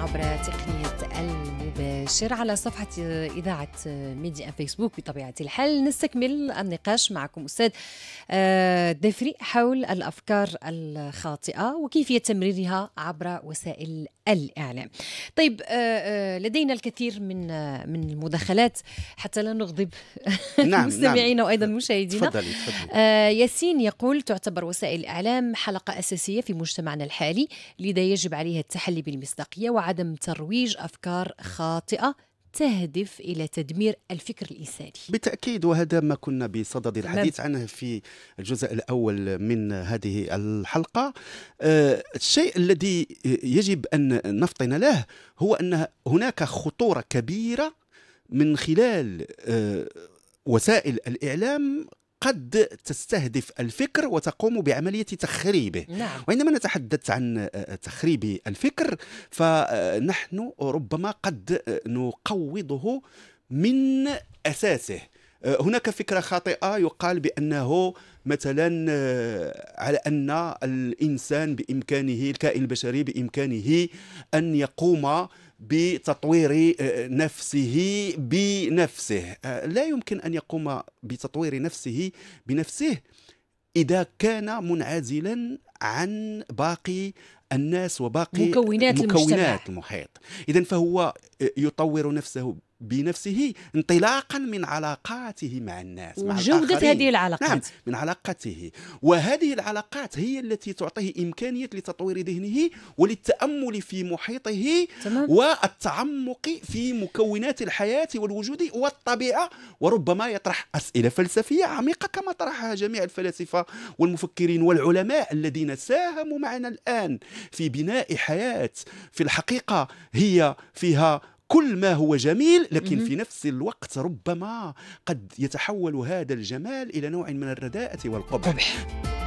عبر تقنية المباشر على صفحة إذاعة ميدي أن فيسبوك بطبيعة الحال نستكمل النقاش معكم أستاذ آه، دفري حول الأفكار الخاطئة وكيفية تمريرها عبر وسائل الإعلام طيب آه، آه، لدينا الكثير من من المداخلات حتى لا نغضب نعم مستمعينا نعم. وأيضا مشاهدينا تفضلي تفضلي ياسين يقول تعتبر وسائل الإعلام حلقة أساسية في مجتمعنا الحالي لذا يجب عليها التحلي بالمصداقية وعلى عدم ترويج افكار خاطئه تهدف الى تدمير الفكر الانساني. بالتاكيد وهذا ما كنا بصدد نعم. الحديث عنه في الجزء الاول من هذه الحلقه. آه، الشيء الذي يجب ان نفطن له هو ان هناك خطوره كبيره من خلال آه، وسائل الاعلام قد تستهدف الفكر وتقوم بعملية تخريبه نعم. وعندما نتحدث عن آه، آه، تخريب الفكر فنحن ربما قد آه، نقوضه من أساسه هناك فكرة خاطئة يقال بأنه مثلا على أن الإنسان بإمكانه الكائن البشري بإمكانه أن يقوم بتطوير آه، نفسه بنفسه آه، لا يمكن أن يقوم بتطوير نفسه بنفسه إذا كان منعزلا عن باقي الناس وباقي مكونات, مكونات المجتمع. المحيط إذا فهو آه، يطور نفسه بنفسه انطلاقا من علاقاته مع الناس مع وجودة هذه العلاقات نعم من علاقته وهذه العلاقات هي التي تعطيه إمكانية لتطوير ذهنه وللتأمل في محيطه تمام. والتعمق في مكونات الحياة والوجود والطبيعة وربما يطرح أسئلة فلسفية عميقة كما طرحها جميع الفلاسفة والمفكرين والعلماء الذين ساهموا معنا الآن في بناء حياة في الحقيقة هي فيها كل ما هو جميل لكن في نفس الوقت ربما قد يتحول هذا الجمال إلى نوع من الرداءة والقبح